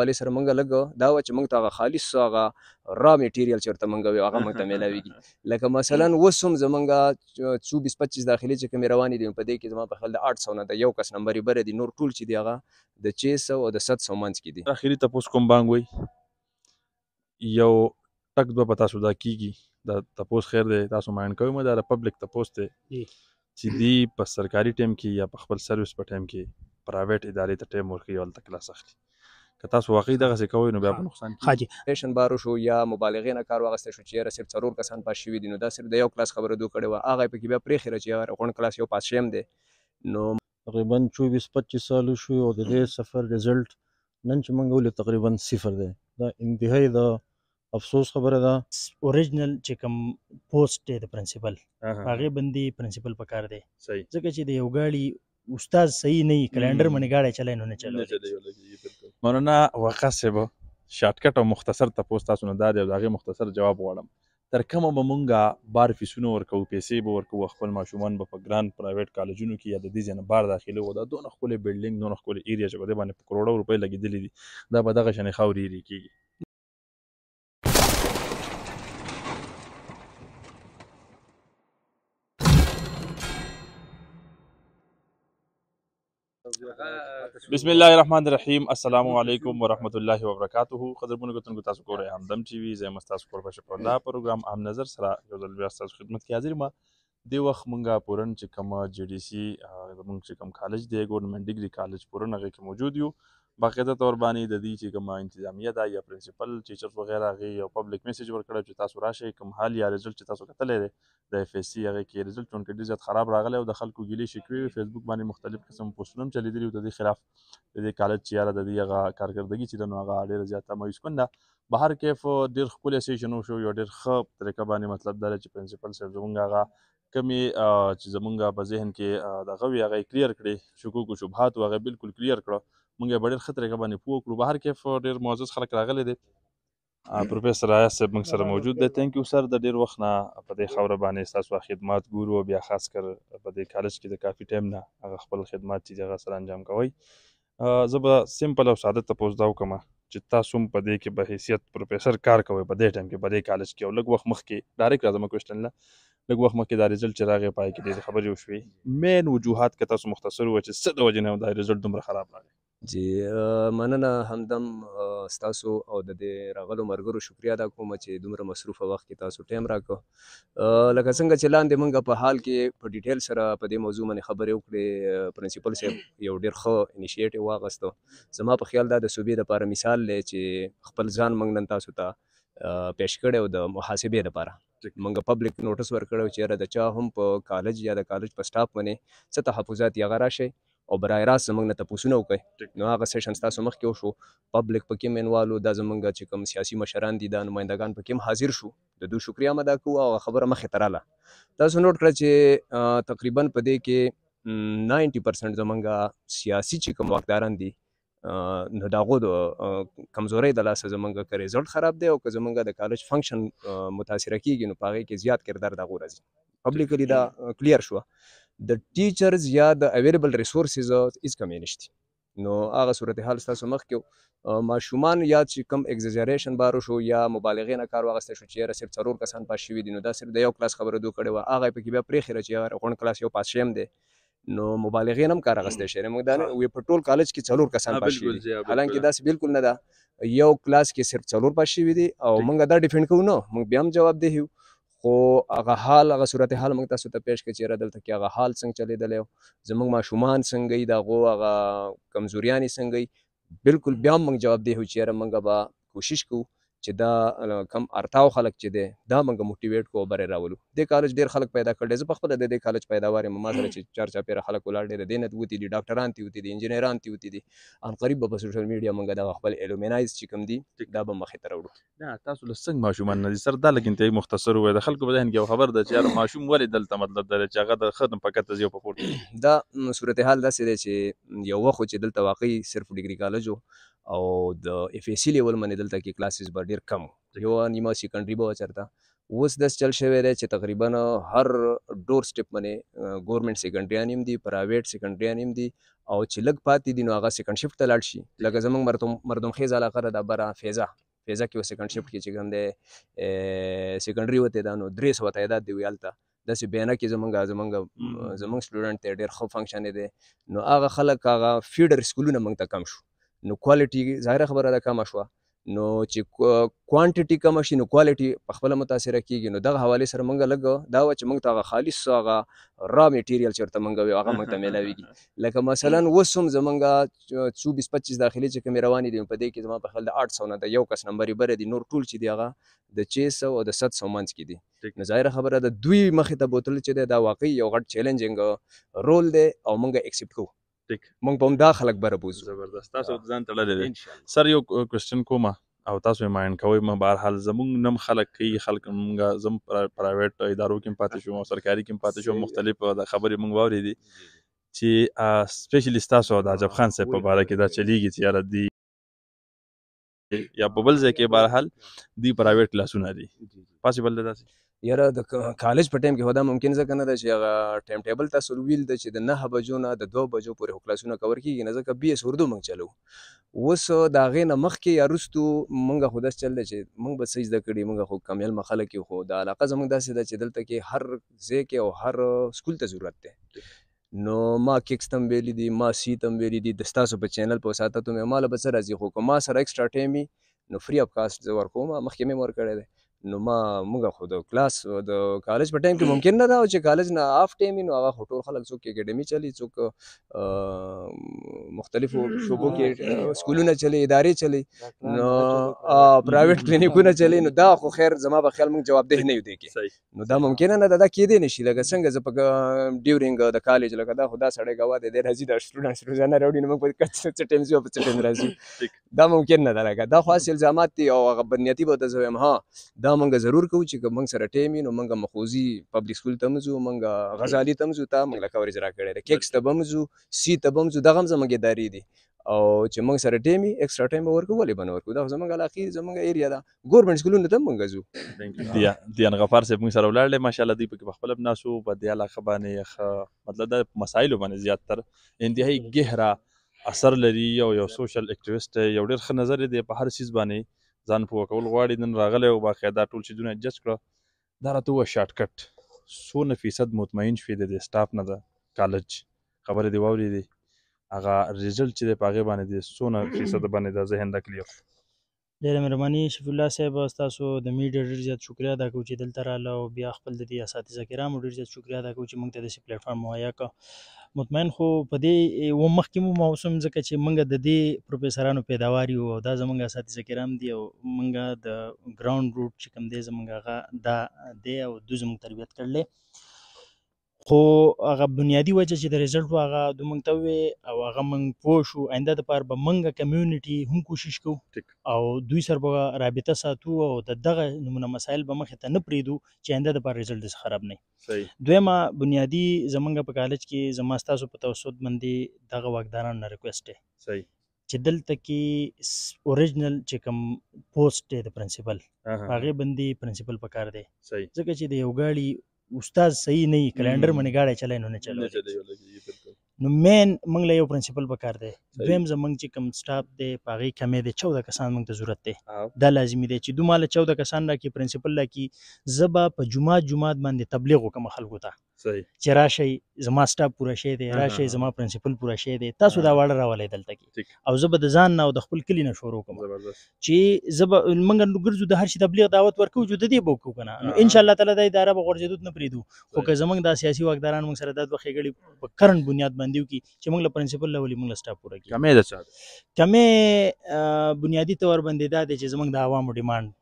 والي سره مونږ لګ دا و چې مونږ ته خالص هغه را میټیریل چې ورته مونږ وي هغه مونږ ته ملاويږي لکه مثلا وسوم زمونږ 24 25 داخلي چې کوم رواني دي په دې کې زمونږ په خل د 800 نه د یو کس نمبر بره دي نور ټول چې دی هغه د 600 او د 700 منځ کې دي اخیری تاسو کوم بانګ وي یو ټک دوه پتا سودا کیږي دا تاسو خیر دی تاسو ماین کوي مې دا پبلک تاسو ته چې دی په سرکاري ټیم کې یا په خپل سرویس په ټیم کې پرایویټ ادارې ته ټیم ورکړي ولته کلاس اخلي که تاسو واقعي دغه څه کوئ نو بیا په نقصان کې حاجی ریشن بارو شو یا مبالغه نه کار واغسته شو چې را صرف ضرور کسان پاس شوي دي نو دا صرف د یو کلاس خبره دوه کړي و هغه په کې بیا پرې خره چې غون کلاس یو پاس شیم دي نو تقریبا 24 25 سال شو او د دې سفر ریزلټ نن چې موږ ولې تقریبا صفر دی دا انتهایی دا افسوس خبره ده اوریجنل چې کوم پوسټ دی د پرنسپل هغه باندې پرنسپل پکار دی ځکه چې د یو غاړي استاد صحیح नहीं कैलेंडर मने गाड़े चले इन्होंने चलो مولانا وقا صاحب شارټ کټ او مختصر تاسو تاسو نه دا دی داغه مختصر جواب غواړم تر کومه به مونږه بار فیسونه ورکو پیسې به ورکو خپل ماشومان به په ګران پرایویټ کالجونو کې یا د دې ځنه بار داخله و دا دونه خپل بلډینګ دونه خپل ایریا چې باندې په کروڑو روپۍ لګیدلې دي دا به دغه شنه خاوري لري کیږي بسم الله الرحمن الرحیم السلام علیکم ورحمۃ اللہ وبرکاتہ قدرمن ګتن کو تاسو کوره همدم ټي وي زموږ تاسو کور په شپه دا پروګرام هم نظر سره یو ځل بیا تاسو خدمت کې حاضر ما دی وخت مونږه پورن چې کوم جی ډي سي مونږ چې کوم کالج دی ګورنمنت ډیګري کالج پورن هغه کې موجود یو باقاعده تور باندې د دې چې کوم انتظامیه دا یا پرنسپل ټیچرز وغیرہ غي او پبلک میسج ورکړه چې تاسو راشئ کوم حال یا رزلټ چې تاسو کتلی دی د اف اس سی هغه کې رزلټ چون کې ډیر زیات خراب راغلی او د خلکو ګیلې شکوي فیسبوک باندې مختلف قسم پوسټونه چلیدلی او د دې خلاف د دې کالج چې یاره د دې هغه کارکردګي چې د نو هغه ډیر زیاته مایوس کنده بهر کې ډیر خپل سیشن شو یو ډیر ښه طریقه باندې مطلب دا چې پرنسپل صاحب زمونږ هغه کمی چې زمونږ په ذهن کې دغه وی هغه کلیر کړي شکوک او شبهات هغه بالکل کلیر کړو مونږ به ډېر ښه طریقه باندې پوه کړو بهر کې ډېر معزز خلک راغلي دي پروفیسر آیا صاحب موږ سره موجود دی تھینک یو سر د ډېر وخت نه په دې خبره باندې تاسو خدمات ګورو بیا خاص کر په دې کالج کې د کافي ټایم نه هغه خپل خدمات چې هغه سره انجام کوي زه به سمپل او ساده تپوس دا وکم چې تاسو په دې کې به حیثیت پروفیسر کار کوي په دې ټایم کې په دې کالج کې او لږ وخت مخکې ډایرکټ راځم کوشتن له لږ وخت مخکې دا رزلټ چې راغی پای کې د خبرې وشوي مین وجوهات که تاسو مختصر و چې څه د وجې نه دا رزلټ دومره خراب راغی چې مننه همدم ستاسو او د دې راغلو مرګرو شکریا ادا کوم چې دومره مصروفه وخت کې تاسو ټایم راکو لکه څنګه چې لاندې مونږ په حال کې په ډیټیل سره په دې موضوع باندې خبرې وکړې پرنسپل صاحب یو ډیر ښه انیشیټیو واغستو زما په خیال دا د صوبې لپاره مثال دی چې خپل ځان مونږ نن تاسو ته پیش کړی او د محاسبې لپاره منګه پبلک نوټس ورکړو چې را د چا هم په کالج یا د کالج په سټاف باندې څه تحفظات یې غرا شي او برای راست زمونږ نه تپوسونه وکړي نو هغه سیشن ستاسو مخکې وشو پبلک پکې مینوالو دا زمونږ چې کوم سیاسي مشران دي دا نمایندګان پکې حاضر شو د دوی شکریا مدا کوو او خبره مخې ته رااله تاسو نوټ کړه چې تقریبا په دې کې 90% زمونږ سیاسي چې کوم واکداران دي نو داغه د کمزوري د لاسه زمونږ کې ریزلټ خراب دی او که زمونږ د کالج فنکشن متاثر کیږي نو پاره کې زیات کردار دغه راځي پبلیکلی دا کلیر شو د ټیچرز یا د اویلیبل ریسورسز هیڅ کمی نشته نو هغه صورت حال ستاسو مخ کې ماشومان یا چې کم اگزیجریشن بارو شو یا مبالغه نه کار واغسته شو چې رسېب څلور کسان پاس شوي دي نو دا صرف د یو کلاس خبره دوه کړي و هغه په کې بیا پرې خره چې غون کلاس یو پاس شیم دی نو مبالغه نم کار غسته شری موږ دا وی په ټول کالج کې څلور کسان پاس شوي حالانکه دا بالکل نه ده یو کلاس کې صرف څلور پاس شوي دي او موږ دا ډیفند کوو نو موږ بیا هم جواب دی خو هغه حال هغه صورتحال موږ تاسو ته پیش کړي چېرې دلته کې هغه حال څنګه چلیدلی زموږ ماشومان څنګه وي د هغو هغه کمزوریانې څنګه وي بلکل بیا موږ جواب دی هو چېرې موږ به کوشش کوو چې دا کم ارتاو خلک چې دی دا موږ موټیویټ کوو بره راولو د کالج ډیر خلک پیدا کړل زه په خپل د دې کالج پیداوار ما سره چې چار چا پیر خلک ولاړ ډیر دینه وتی دي ډاکټران تی وتی دي انجنیران تی وتی دي ان قریب په سوشل میډیا موږ دا خپل الومینایز چې کوم دي دا به مخې ته راوړو دا تاسو له څنګه ماشومان نه سر دا لګین ته مختصر وای د خلکو بدهن کې خبر ده چې یار ماشوم ولې دلته مطلب درې چې هغه د خدمت پکته زیو په پورته دا صورتحال داسې دی چې یو وخت چې دلته واقعي صرف ډیګري کالج او د اف ایس سی لیول باندې دلته کې کلاسز به ډیر کم یو نیمه سیکنډري به چرته اوس داس چل شوی دی چې تقریبا هر ډور سټپ باندې ګورنمنت سیکنډریان هم دي پرایویټ سیکنډریان هم دي او چې لږ پاتې دي نو هغه سیکنډ شفټ ته لاړ شي لکه زموږ مردم مردم خیز علاقه ده بره فیضا فیضا کې سیکنډ شفټ کې چې کوم دی سیکنډري وته دا نو درې سوه تعداد دی ویالته داسې بیانه کې زمونږ زمونږ زمونږ سټوډنټ ته ډېر ښه فنکشن دی نو هغه خلک هغه فیډر سکولونه موږ ته کم شو نو کوالټي ظاهره خبره ده کم شوه نو چې کوانټیټي کم شي نو کوالټي په خپل متاثر کیږي نو دغه حواله سره مونږ لګ دا و چې مونږ ته خالص هغه را میټیریال چیرته مونږ وي هغه مونږ ته ملاويږي لکه مثلا وسوم زمونږ 24 25 داخلي چې کوم رواني دي په دې کې زمونږ په خل د 800 نه د یو کس نمبر بره دي نور ټول چې دی هغه د 600 او د 700 منځ کې دي نو ظاهره خبره ده دوی مخې ته بوتل چې دا واقعي یو غټ چیلنجینګ رول دی او مونږ اکسپټ کوو ټیک مونږ به هم دا خلک بره بوزو زبردست تاسو ځان تړلې دي سر یو کوېشن کوم او تاسو یې ماین کوئ ما بهر حال زمونږ نم خلک کوي خلک مونږ زم پرایویټ ادارو کې پاتې شو او سرکاري کې پاتې شو مختلف خبرې مونږ واورې دي چې سپیشلی تاسو د عجب خان صاحب په اړه کې دا چلیږي چې یاره دی یا په بل ځای کې بهر حال دی پرایویټ کلاسونه دي پاسبل ده تاسو یاره د کالج په ټایم کې هدا ممکن ځکه نه ده چې هغه ټایم ټیبل تاسو ویل ده چې د نه بجو نه د دوه بجو پورې کلاسونه کور کیږي نه ځکه بي اس اردو موږ چلو اوس د هغې نه مخکې یا وروستو موږ خو داسې چل دی چې موږ به څه زده کړي موږ خو کم علمه خلک یو خو د علاقه زموږ داسې ده چې دلته کې هر ځای کې او هر سکول ته ضرورت دی نو ما کیکس تم ویلی دي ما سی تم ویلی دي د ستاسو په چینل په ساته ته مې مال به سره راځي خو ما سره اکسټرا ټایم نو فری اپ کاست زه ورکوم مخکې مې ورکړی دی نو ما موږ خو د کلاس د کالج په ټایم کې ممکن نه دا چې کالج نه اف ټایم نو هغه ټول خلک څوک اکیډمي چلی څوک مختلفو شوبو کې سکولونه چلی ادارې چلی نو پرایویټ کلینیکونه چلی نو دا خو خیر زما په خیال موږ جواب ده نه یو دی کې نو دا ممکن نه دا دا کېدې نشي لکه څنګه ز په ډیورینګ د کالج لکه دا خدا سړی غوا دی د راځي د سټوډنټس روزانه راوړي نو موږ په کڅ ټایم زیو په ټایم راځي دا ممکن نه دا لکه دا خاص الزامات دي او غبنیتی به د زویم ها دا مونږ ضرور کوو چې مونږ سره ټیم نو مونږ مخوزي پبلک سکول ته مزو مونږ غزالي ته مزو ته مونږ کورج را کړی دی کیکس ته بمزو سی ته بمزو دغه زموږ ادارې دي او چې موږ سره ټیم ایکسټرا ټیم ورکو ولې بنور کو دا زموږ علاقې زموږ ایریا دا ګورنمنت سکولونه ته موږ ځو دیا دیان غفار صاحب موږ سره ولاړل ماشاءالله دی په خپل ناسو په دی علاقه باندې مطلب د مسایلو باندې زیات تر انتهایی ګهرا اثر لري او یو سوشل اکټیویست یو ډیر ښه نظر دی په هر سیس باندې ځان پوه کول غواړي نن راغلی او باقاعده ټول چیزونه جج کړه دا راته ووایه شارټ کټ څونه فیصد مطمئن شوې د دې سټاف نه د کالج خبرې دې واورېدې هغه رزلټ چې دی په هغې باندې دې څونه فیصده باندې د ذهن داخلي ډیره مهرباني شفیع الله صاحب تاسو د میډیا ډیر زیات شکریا ادا کوم چې دلته رااله او بیا خپل د دې اساتذه کرامو ډیر زیات شکریا ادا کوم چې موږ ته داسې پلیټ فارم مهیا کړ مطمئن خو په دې و مخکې مو موسم ځکه چې موږ د دې پروفیسورانو پیداوار یو او دا زموږ اساتذه کرام دي او موږ د ګراوند روټ چې کوم دی زموږ هغه دا دی او دوی زموږ تربیت کړلې خو هغه بنیادی وجه چې د ریزلټ واغه د مونږ ته وي او هغه مونږ پوه شو آینده د پاره به مونږه کمیونټي هم کوشش کوو او دوی سره به رابطه ساتو او د دغه نمونه مسایل به مخ ته نه پریدو چې آینده د پاره ریزلټ څه خراب نه صحیح دویمه بنیادی زمونږ په کالج کې زما تاسو په توسط باندې دغه واګدارانو نه ریکوست دی صحیح چې دلته کې اوریجنل چې کوم پوسټ دی د پرنسپل هغه باندې پرنسپل پکار دی ځکه چې د یو غاړي استاد صحیح نه وي کلندر باندې گاډه چلای نه چلو نو مین موږ له یو پرنسپل پکار دی دویم زمنګ چې کم سټاپ دی پاغه کمې دی 14 کسان موږ ته ضرورت دی دا لازمی دی چې دوماله 14 کسان راکې پرنسپل راکې زبا په جمعه جمعه باندې تبلیغ وکم خلکو ته چې راشي زما سټاپ پوره شي دی راشي زما پرنسپل پوره شي دی تاسو دا واړه راولې دلته کې او زه به د ځان نه او د خپل کلی نه شروع کوم چې زه به منګ نو ګرځو د هر شي تبلیغ دعوت ورکو جو د دې بو کو کنه نو ان شاء الله تعالی د اداره به غورځېدو نه پریدو خو که زمنګ د سیاسي واکداران موږ سره د وخېګړي په کرن بنیاد باندې کی چې موږ له پرنسپل لولې موږ سټاپ پوره کی کمې ده چا کمې بنیادی تور باندې دا چې زمنګ د عوامو ډیماند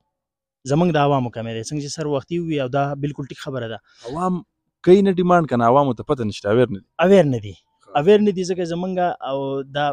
زمنګ د عوامو کمې ده څنګه چې سر وختي وي او دا بالکل ټیک خبره ده عوام کوي نه ډیماند کنه عوامو ته پته نشته اویر نه دي اویر نه دي اویر نه دي ځکه زمونږ او دا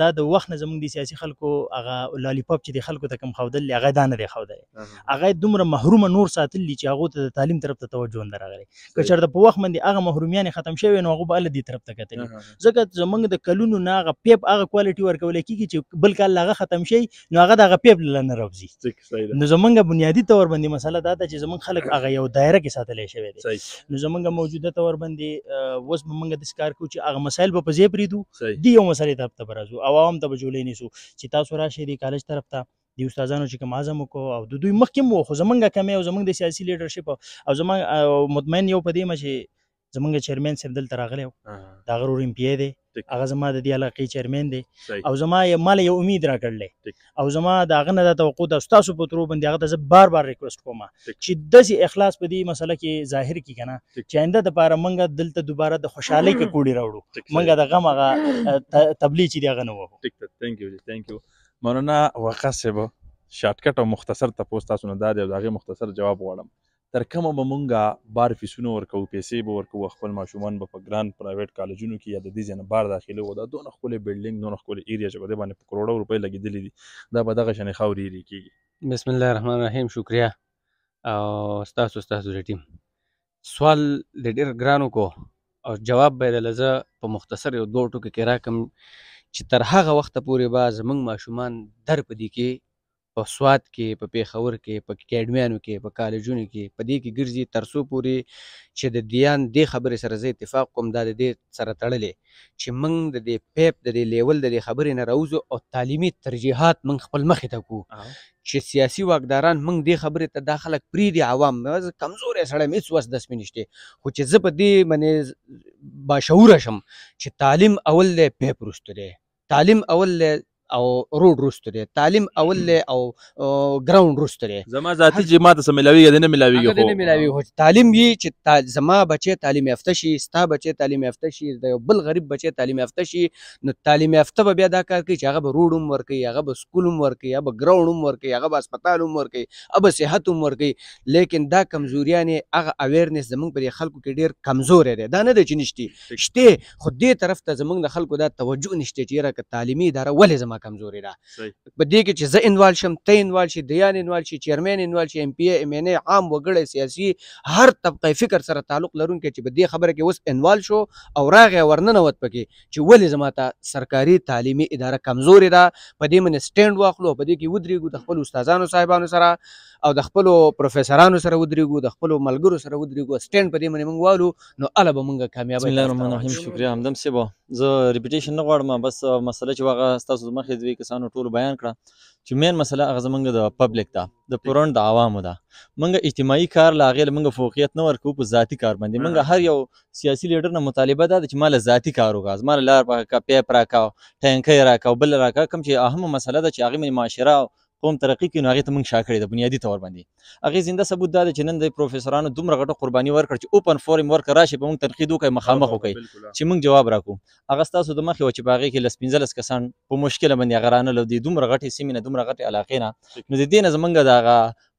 دا د وخت نه زمونږ د سیاسي خلکو هغه لالیپاپ چې د خلکو ته کم خودل هغه دا نه دی خودل هغه دومره محروم نور ساتلی چې هغه ته د تعلیم طرف ته توجه نه راغلی که چېرته په وخت باندې هغه محرومیان ختم شوی نو هغه به ال دي طرف ته کتلی ځکه زمونږ د کلونو نه هغه پیپ هغه کوالټي ورکول کیږي چې بل کال هغه ختم شي نو هغه دغه پیپ لنه راوځي نو زمونږ بنیادی تور باندې مسله دا ده چې زمونږ خلک هغه یو دایره کې ساتلی شوی دی نو زمونږ موجوده تور باندې وس موږ د کار کو چې هغه مسایل به په ځای پریدو دی یو مسلې ته ته برازو عوام ته بجولې نیسو چې تاسو راشي دی کالج طرف ته دی استادانو چې کوم اعظم کو او د دوی مخکې مو خو زمونږه کمی او زمونږ د سیاسي لیډرشپ او زمونږ مطمئن یو په دې مچ زمونږ چیرمن صاحب دلته راغلی و د هغه ورور ام پی دی هغه زما د دې علاقې چیرمن دی او زما یې مال یو امید راکړلی او زما د هغه نه دا توقع ده ستاسو په ترو باندې هغه ته زه بار بار ریکوست کوم چې داسې اخلاص په دې مسله کې ظاهر کړي که نه چې آینده دپاره موږ دلته دوباره د خوشحالۍ ککوړې راوړو موږ د غم هغه تبلیغ چې دی هغه نه وهو تھینک یو تھینک یو مولانا وقاص صاحب شارټکټ او مختصر تاسو نه دا دی او د هغې مختصر جواب غواړم تر کومه به مونږه بار فیسونه ورکوو پیسې به ورکوو خپل ماشومان به په ګران پرایویټ کالجونو کې یا د دې ځای نه بار داخله وو دا دونه ښکلې بلډینګ دونه ښکلې ایریا چې په دې باندې په کروړو روپۍ لګېدلې دي دا به دغه شانې خاورې ایرې کېږي بسم الله الرحمن الرحیم شکریا او ستاسو ستاسو د ټیم سوال د ډېر ګرانو کو او جواب به یې لزه په مختصر یو دوه ټکو کې راکم چې تر هغه وخته پورې به زمونږ ماشومان در په دې کې په سواد کې په پیښور کې په اکیډمیانو کې په کالجونو کې په دې کې ګرځي ترسو پوري چې د دیان دې خبرې سره زه اتفاق کوم دا د دې سره تړلې چې موږ د دې پیپ د دې لیول د دې خبرې نه راوځو او تعلیمي ترجیحات موږ خپل مخې ته کو چې سیاسي واکداران موږ دې خبرې ته داخلك پری دي عوام کمزورې سړی مې څه وس 10 منشته خو چې زه په دې منې باشعور شم چې تعلیم اول دی پیپ رستو دی تعلیم اول دی او روډ روستو دی تعلیم اول له او ګراوند روستو دی زما ذاتی چې ماته سم ملاویږي نه ملاویږي خو نه ملاویږي تعلیم وی چې زما بچي تعلیم یافته شي ستا بچي تعلیم یافته شي د بل غریب بچي تعلیم یافته شي نو تعلیم یافته به بیا دا کار کوي چې هغه به روډ هم ورکي هغه به سکول هم ورکي هغه به ګراوند هم ورکي هغه به هسپتال هم ورکي هغه به صحت هم ورکي لیکن دا کمزوریان هغه اویرنس زمونږ پر خلکو کې ډیر کمزور دی دا نه دی چې نشتی شته خو دې طرف ته زمونږ د خلکو دا توجه نشته چې را تعلیمي اداره ولې زما کمزوري ده په دې کې چې زه انوال شم ته انوال شي دیان انوال شي چیرمن انوال شي ام پی ام ان عام وګړي سیاسي هر طبقه فکر سره تعلق لرونکي چې په دې خبره کې اوس انوال شو او راغی ورننه وت پکې چې ولې زما ته سرکاري تعلیمي اداره کمزوري ده په دې من سټیند واخلو په دې کې ودرېګو د خپل استادانو صاحبانو سره او د خپل پروفیسورانو سره ودرېګو د خپل ملګرو سره ودرېګو سټیند په دې من موږ والو نو اله به موږ کامیاب بسم الله الرحمن الرحیم شکریا همدم سیبا زه ریپیټیشن نه غواړم بس مسله چې واغه تاسو مخ حزب کسانو ټول بیان کړه چې مین مسله هغه زمونږ د پبلک ده د پرون د عوامو ده مونږ اجتماعي کار لا غیر مونږ فوقیت نه ورکو په ذاتی کار باندې مونږ هر یو سیاسي لیډر نه مطالبه ده چې مال ذاتی کار وکړه مال لار په کا پیپ راکاو ټینکې راکاو بل راکاو کوم چې اهم مسله ده چې هغه معاشره قوم ترقي کوي نو هغې ته موږ شا کړې ده بنیادي طور باندې هغې زنده ثبوت دا دی چې نن د پروفیسورانو دومره غټه قرباني ورکړه چې اوپن فورم ورک راشي به موږ تنقید وکړي مخامخ وکړي چې موږ جواب راکړو هغه ستاسو د مخې وه چې په هغې کې لس پنځلس کسان په مشکله باندې هغه رانه لودي دومره غټې سیمې نه دومره غټې علاقې نه نو د دې نه زموږ د هغه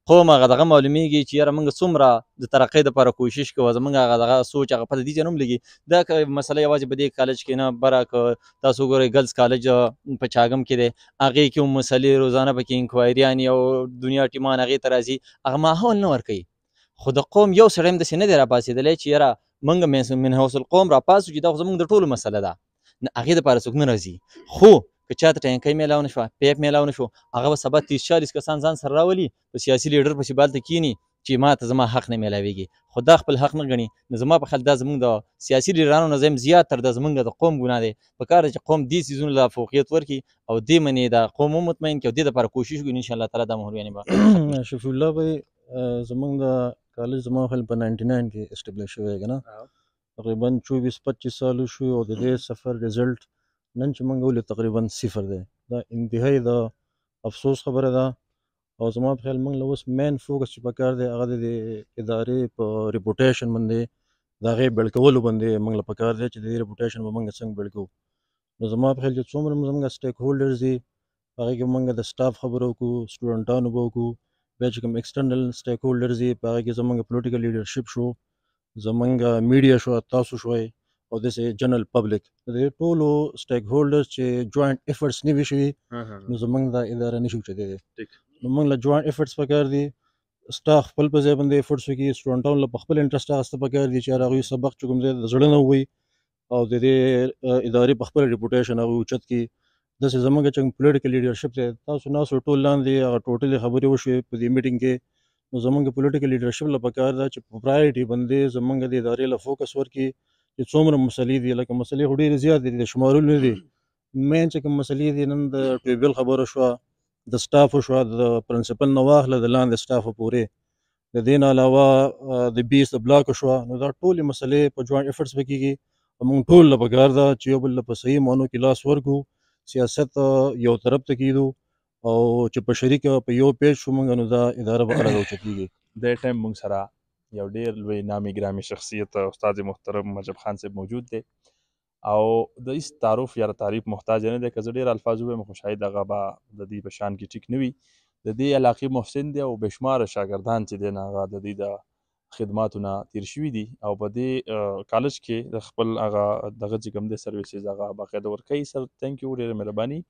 خو هغه دغه معلومیږي چې یاره موږ څومره د ترقۍ دپاره کوشش کوو زموږ هغه دغه سوچ هغه پته دې ځای نه هم لګي دا مسله یوازې په دې کالج کې نه بره که تاسو وګورئ ګرلز کالج په چاګم کې دی هغې کې هم مسلې روزانه پکې انکوایریانې او دنیا ټیمان هغې ته راځي هغه ماحول نه ورکوي خو د قوم یو سړی هم داسې نه دی راپاڅېدلی چې یاره موږ من حوص القوم راپاسو چې دا خو زموږ د ټولو مسله ده نه هغې دپاره څوک نه راځي خو که چاته ټینکۍ میلاو نه شوه پیپ میلاو نه شو هغه به سبا تیس چالیس کسان ځان سره راولي په سیاسي لیډر پسې بالته کینی چې ما ته زما حق نه میلاویږي خو دا خپل حق نه ګڼي نو زما په خیال دا زمونږ د سیاسي لیډرانو نه زیم زیات تر د زمونږ د قوم ګناه دی په کار چې قوم دې سیزونو له فوقیت ورکړي او دې منې دا قوم مطمئن کړي او دې لپاره کوشش وکړي ان شاء الله تعالی دا مهرباني به شفیع الله به زمونږ د کالج زما خل په 99 کې اسټابلیش شوی کنه تقریبا 24 25 سال شو او د دې سفر رزلټ نن چې موږ ولې تقریبا صفر دی دا انتهایی د افسوس خبره ده او زما په خیال موږ اوس مین فوکس چې پکار دی هغه د ادارې په ریپوټیشن باندې د هغې بلکولو باندې موږ له پکار دی چې د دې ریپوټیشن به موږ څنګه بلکو نو زما په خیال چې څومره زموږ سټیک هولډرز دي هغه کې موږ د سټاف خبرو کو سټوډنټانو بو کو بیا چې کوم ایکسټرنل سټیک هولډرز یې په هغه کې زموږ پولیټیکل لیډرشپ شو زموږ میډیا شو تاسو شوي او د جنرال پبلک د ټولو سټیک هولډر چې جوائنټ افورټس نیوي شي نو زمونږ د اداره نشو چدي دي نو موږ له جوائنټ افورټس پکار دي سټاف خپل په ځای باندې افورټس وکړي سټوډنټانو له خپل انټرسټ هغه څه پکار دي چې هغه سبق چې کوم ځای د زړه نه وي او د دې ادارې په خپل ریپوټیشن هغه اوچت کی د زمونږ چې پولیټیکل لیډرشپ دی تاسو نه سو ټول لاندې هغه ټوټلي خبرې وشوي په دې میټینګ کې نو زمونږ پولیټیکل لیډرشپ لپاره کار دا چې پرایورټي باندې زمونږ د ادارې له فوکس ورکی چې څومره مسلې دي لکه مسلې خو ډېرې زیات دي د شمارلو نه دي مین چې کوم مسلې دي نن د ټویبل خبره شوه د سټاف شوه د پرنسپل نه واخله د لاندې سټاف پورې د دین علاوه د بیس د بلاک شوه نو دا ټولې مسلې په جوائنټ افرټس وکیږي موږ ټول له پکار ده چې یو بل په صحیح مانو کې لاس ورکو سیاست یو طرف ته کیدو او چې په شریک په یو پیج شو موږ نو دا اداره به الګ اوچتیږي د ټایم موږ سره یو ډیر لوی نامي ګرامي شخصیت استاد محترم مجب خان صاحب موجود دی او د هیڅ تعارف یا تعریف محتاج نه دی که زه ډېر الفاظ ووایم خو شاید هغه به د دې په شان کې ټیک نه وي د دې علاقې محسن دی او بشماره شاګردان چې دی نه هغه د دې د خدماتو نه تیر شوي دي او په دې کالج کې د خپل هغه دغه چې کوم دی سرویسز هغه باقاعده ورکوي سر تھینک یو ډېره مهرباني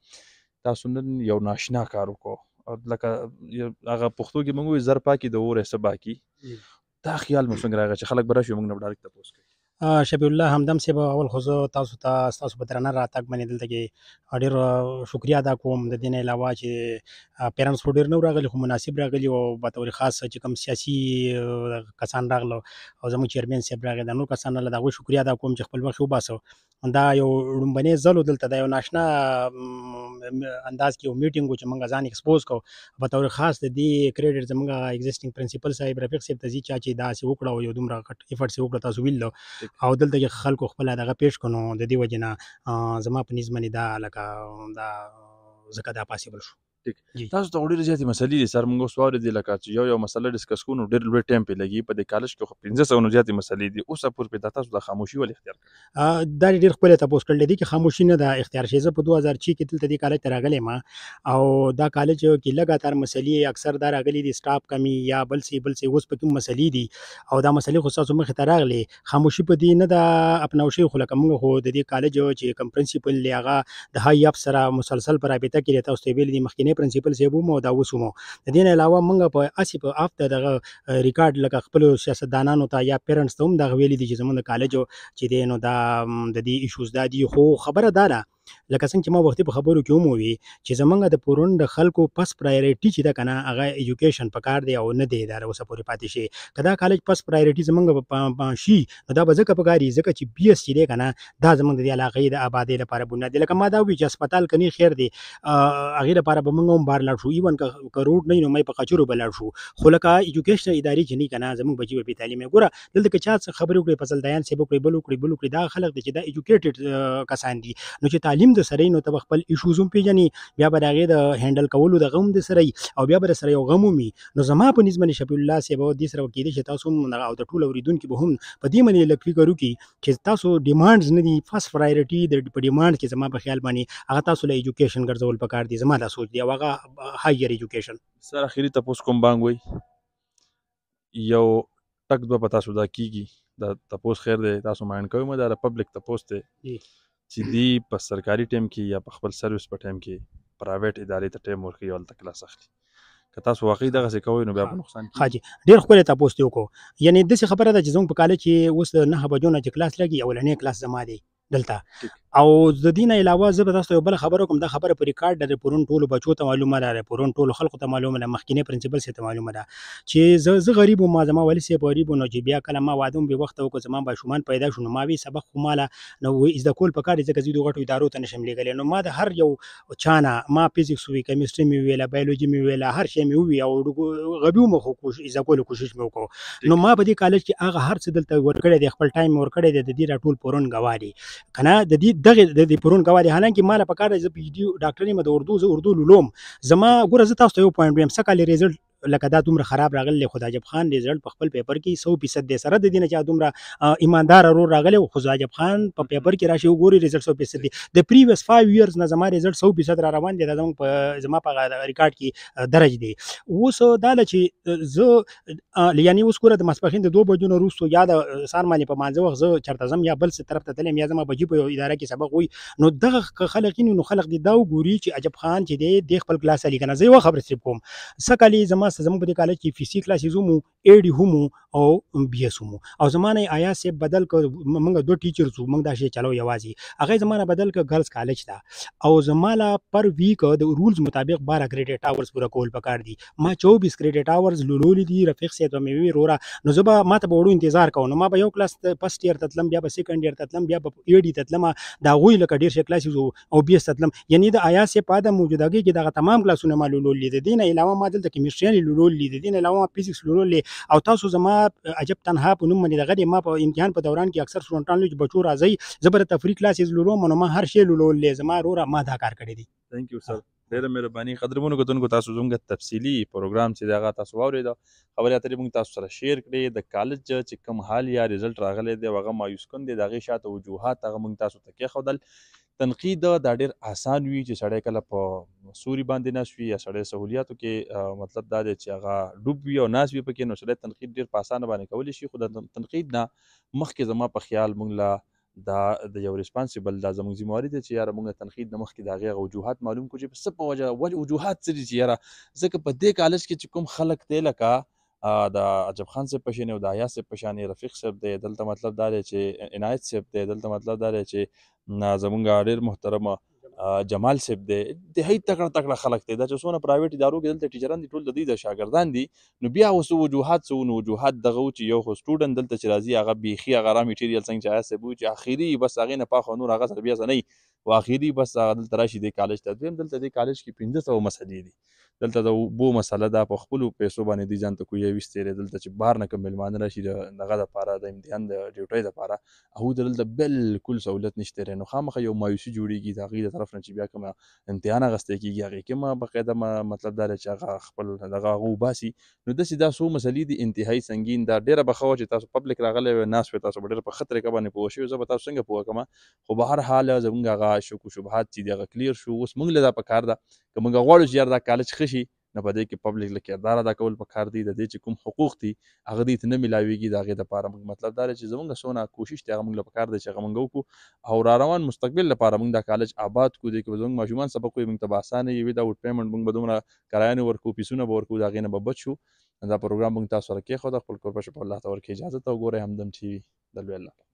تاسو نن یو ناشنا کار وکړو لکه هغه پښتو کې موږ زر پاکي د اور سبا کی دا خیال مې څنګه راغی چې خلک به راشي موږ نه ډایرکټ تاسو کوي شبیب الله همدم سی به اول خو زه تاسو ته تاسو په درنه راتګ باندې دلته کې ډیر شکریا ادا کوم د دین علاوه چې پیرنټس ډیر نو راغلي خو مناسب راغلي او په تور خاص چې کوم سیاسي کسان راغلو او زموږ چیرمن سی راغلی د نو کسان له دغه شکریا ادا کوم چې خپل وخت وباسو دا یو لومبني زلو دلته دا یو ناشنا انداز کې یو میټینګ چې موږ ځان ایکسپوز کو په تور خاص د دې کریډټ زموږ ایگزیسټینګ پرنسپل صاحب رفیق صاحب تزي چا چې دا سی وکړو یو دومره کټ ایفورټ سی وکړو تاسو ویل او دلته خلکو خپل دغه پیش کونو د دې وجنه زما په نسبت دا لکه دا زکه دا پاسیبل شو ټیک تاسو ته ډېر زیاتې مسلې دي سر موږ سوال دي لکه چې یو یو مسله ډیسکس کوو ډېر لوی ټایم په لګي په دې کالج کې خو 1500 نه زیاتې مسلې دي اوس پور په تاسو د خاموشي ول اختیار دا ډېر خپل تاسو کړل دي چې خاموشي نه د اختیار شي زه په 2004 کې تلته دي کالج راغلی ما او دا کالج کې لګاتار مسلې اکثر دا راغلي دي سټاپ کمی یا بل سی بل سی اوس په کوم مسلې دي او دا مسلې خو تاسو مخ ته راغلي خاموشي په دې نه دا اپناوشي خو لکه موږ خو د دې کالج چې کوم پرنسپل لیغه د هاي اپ سره مسلسل پر رابطه کې تاسو ویل دي مخکې کابینه پرنسپل صاحب مو دا وسومو د دین علاوه موږ په اسی په افته دغه ریکارډ لکه خپل سیاستدانانو ته یا پیرنټس ته هم دا ویلي دي چې زمونږ کالج چې دین نو دا د دې ایشوز دا دي خو خبره دارا لکه څنګه چې ما وختي په خبرو کې وموي چې زمونږ د پوروند خلکو پس پرایورټي چې دا کنه هغه ایجوکیشن پکار دی او نه دی دا اوس پورې پاتې شي کدا کالج پس پرایورټي زمونږ شي دا به ځکه پکاري ځکه چې بي اس چې دی کنه دا زمونږ د علاقې د آبادی لپاره بنیادی لکه ما دا وی چې هسپتال کني خیر دی هغه لپاره به موږ هم بار لاړ شو ایون کروڑ نه نو مې په کچرو بلل شو خو لکه ایجوکیشن ادارې چې نه کنه زمونږ بچي په تعلیم ګوره دلته که چا خبرې وکړي فضل دایان سی وکړي بل وکړي بل وکړي دا خلک چې دا ایجوکیټډ کسان دي نو چې تعلیم تعلیم د سره نو ته خپل ایشوز هم پیژني بیا به داغه د هندل کولو د غم د سره او بیا به سره یو غم ومي نو زما په نسبت شفیع الله سی به د سره کې چې تاسو هم او د ټولو اوریدونکو به هم په دې منې لکوي کړو کې چې تاسو ډیمانډز نه دي فاست پرایورټي د ډیمانډ کې زما په خیال باندې هغه تاسو له ایجوکیشن ګرځول پکار دي زما دا سوچ دی هغه هایر ایجوکیشن سره اخیری تاسو کوم بانګوي یو تک دوه پتا سودا کیږي دا تاسو خیر دی تاسو ماین کوم دا پبلک تاسو ته چې دی په سرکاري ټیم کې یا په خپل سرویس په ټیم کې پرایویټ ادارې ته ټیم ورکړي او تل کلاس اخلي که تاسو واقعي دغه څه کوئ نو بیا به نقصان کوي حاجی ډیر خپل ته پوښتنه وکړو یعنی د څه خبره ده چې زموږ په کالج کې اوس نه بجونه چې کلاس لګي اولنې کلاس زما دی دلته او د دین علاوه زه به تاسو یو بل خبره کوم دا خبره په ریکارډ د پرون ټولو بچو ته معلومه ده پرون ټولو خلکو ته معلومه ده مخکینه پرنسپل سي ته معلومه ده چې زه زه غریب ما زما ولی سي غریب نو چې بیا کله ما وادم به وخت وکړ زما به شومان پیدا شونه ما وی سبق خو مالا نو از د کول په کار ځکه زیدو غټو ادارو ته نشم لګل نو ما د هر یو چانه ما فزیکس وی کیمستري می ویلا بایولوژي می ویلا هر شی می وی او غبیو مخ کوشش از کول کوشش مې وکړو نو ما به د کالج کې هغه هر څه دلته ورکړی د خپل ټایم ورکړی د دې راټول پرون غواړي کنه د دې دغه د پرون غواړي حالانکه مال په کار د پی ډی ډاکټر یم د اردو ز اردو لولم زما ګوره زه تاسو ته یو پوینټ ویم سکه لري رزلټ لکه دا دومره خراب راغلی خداجب خان ریزلټ په خپل پیپر کې 100% د سره د دینه چې دومره ایماندار ورو راغلی او خداجب خان په پیپر کې راشي وګوري ریزلټ 100% دی د پریویس 5 ایئرز نه زما ریزلټ 100% را روان دي دا زموږ په زما په ریکارډ کې درج دی اوس دا چې زه یعنی اوس کوره د مسپخین د 2 بجو نه روسو یا د سار باندې په مانځه وخت زه چرته زم یا بل څه طرف ته تلم یا زم بجې په اداره کې سبق وي نو دغه خلک نو خلک دي دا وګوري چې عجب خان چې دی د خپل کلاس علی کنه زه یو خبر سره کوم سکه زما تاسو زموږ په کالج کې فیزیک کلاسز هم اې ډي هم او بي اس هم او زمانه آیا سه بدل ک موږ دوه ټیچرز موږ دا شی چلو یوازې هغه زمانه بدل ک ګرلز کالج تا او زماله پر ویک د رولز مطابق 12 کریډټ اورز پوره کول پکار دي ما 24 کریډټ اورز لولول دي رفیق سید مې وی رورا نو زه به ما ته وړو انتظار کوم ما به یو کلاس فست ایئر تتلم بیا به سیکنډ ایئر تتلم بیا به اې ډي تتلم دا غوي لکه ډیر شي کلاسز او بي اس تتلم یعنی د آیا سه پاده موجودګي کې دغه تمام کلاسونه معلومول دي دینه علاوه ما دلته کیمستري لورول دي د دې نه علاوه فزیکس لورول او تاسو زما عجب تنها په نوم باندې دغه ما په امتحان په دوران کې اکثر سټډنټانو چې بچو راځي زبر تفریق کلاسز لورو منو هر شی لورول زما رورا ما دا کار کړی دی ثانک یو سر ډیره مهرباني قدرمنو کتونکو تاسو زموږ تفصيلي پروګرام چې داغه تاسو واورید خبرې اترې موږ تاسو سره شیر کړې د کالج چې کم حال یا رزلټ راغلی دی هغه مایوس کندي دغه شاته وجوهات هغه موږ تاسو ته کې خودل تنقید دا ډیر اسان وي چې سړی کله په سوري باندې نشوي یا سړی سہولیاتو کې مطلب دا دی چې هغه ډوب وي او ناس وي پکې نو سړی تنقید ډیر په اسانه باندې کولی شي خو د تنقید نه مخکې زما په خیال مونږ لا دا د یو ریسپانسیبل دا زموږ ذمہواری ده چې یاره موږ تنقید نه مخکې د هغې وجوهات معلوم کړو چې په څه په وجه وجوهات څه دي چې یاره ځکه په دې کالج کې چې کوم خلک دی لکه د عجب خان صاحب پشانې او د حیا صاحب پشانې رفیق صاحب دی دلته مطلب دا دی چې عنایت صاحب دی دلته مطلب دا دی چې زمونږ ډېر محترمه جمال صاحب دی د هی تکړه تکړه خلک دی دا چې څونه پرایویټ ادارو کې دلته ټیچران دي ټول د دې د شاګردان دي نو بیا اوس وجوهات څو نو وجوهات دغه چې یو خو سټوډنټ دلته چې راځي هغه بیخي هغه را میټیریل څنګه چې آیا صاحب چې اخیری بس هغه نه پاخو نور هغه سره بیا نه واخیری بس هغه دلته راشي د کالج ته دویم دلته د کالج کې 1500 مسلې دي دلته د بو مسله دا په خپل پیسو باندې دی ځان ته کوی ویست لري دلته چې بهر نه کوم ملمان راشي دغه د پاره د امتحان د ډیوټي د پاره هغه دلته بالکل سہولت نشته رنه خامخه یو مایوسی جوړیږي د غیر طرف نه چې بیا کوم امتحان غسته کیږي هغه کې ما بقاعده مطلب دا چې هغه خپل دغه غو باسي نو د سیدا سو مسلې دي انتهایی سنگین دا ډیره بخو چې تاسو پبلک راغلي ناس په تاسو ډیره په خطر کې باندې پوه شئ زه به تاسو څنګه پوه کوم خو به هر حال زمونږ غا شکو شبهات چې دغه کلیر شو اوس مونږ له دا په کار ده کوم غواړو چې یار دا کالج خښ شي نو په دې کې پبلک له کردار ادا کول پکار دی د دې چې کوم حقوق دي هغه دې ته نه ملاويږي د هغې دپاره موږ مطلب دا دی چې زموږ سونه کوشش دی هغه موږ له پکار دی چې هغه موږ وکړو او را روان مستقبل لپاره موږ دا کالج آباد کړو دې کې به زموږ ماشومان سبق وي موږ ته به اسانه وي دا وډ پیمنټ موږ به دومره کرایانې ورکړو پیسونه به ورکړو د هغې نه به بچ شو دا پروګرام موږ تاسو سره کېښود خپل کور په شپ الله ته ورکړي اجازه ته وګورئ همدم ټي وي د لوی الله